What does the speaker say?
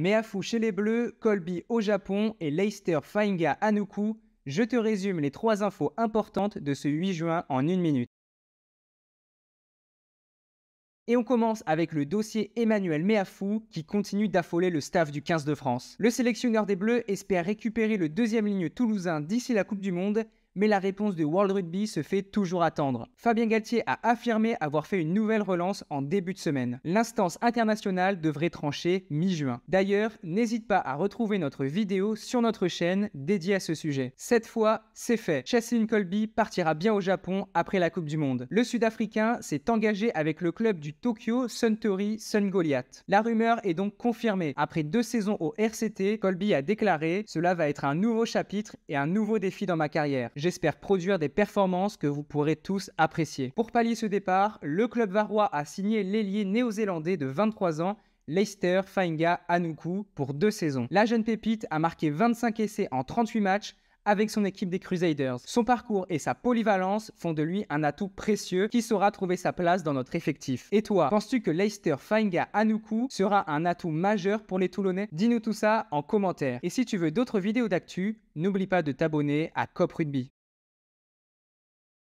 Meafou chez les Bleus, Colby au Japon et Leicester Fainga à je te résume les trois infos importantes de ce 8 juin en une minute. Et on commence avec le dossier Emmanuel Meafou qui continue d'affoler le staff du 15 de France. Le sélectionneur des Bleus espère récupérer le deuxième ligne toulousain d'ici la Coupe du Monde mais la réponse de World Rugby se fait toujours attendre. Fabien Galtier a affirmé avoir fait une nouvelle relance en début de semaine. L'instance internationale devrait trancher mi-juin. D'ailleurs, n'hésite pas à retrouver notre vidéo sur notre chaîne dédiée à ce sujet. Cette fois, c'est fait. Chaslin Colby partira bien au Japon après la Coupe du Monde. Le Sud-Africain s'est engagé avec le club du Tokyo Suntory Sun Goliath. La rumeur est donc confirmée. Après deux saisons au RCT, Colby a déclaré Cela va être un nouveau chapitre et un nouveau défi dans ma carrière. J'espère produire des performances que vous pourrez tous apprécier. Pour pallier ce départ, le club varois a signé l'ailier néo-zélandais de 23 ans Leicester Fainga Anuku pour deux saisons. La jeune pépite a marqué 25 essais en 38 matchs avec son équipe des Crusaders. Son parcours et sa polyvalence font de lui un atout précieux qui saura trouver sa place dans notre effectif. Et toi, penses-tu que Leicester Fainga Anuku sera un atout majeur pour les Toulonnais Dis-nous tout ça en commentaire. Et si tu veux d'autres vidéos d'actu, n'oublie pas de t'abonner à Cop Rugby.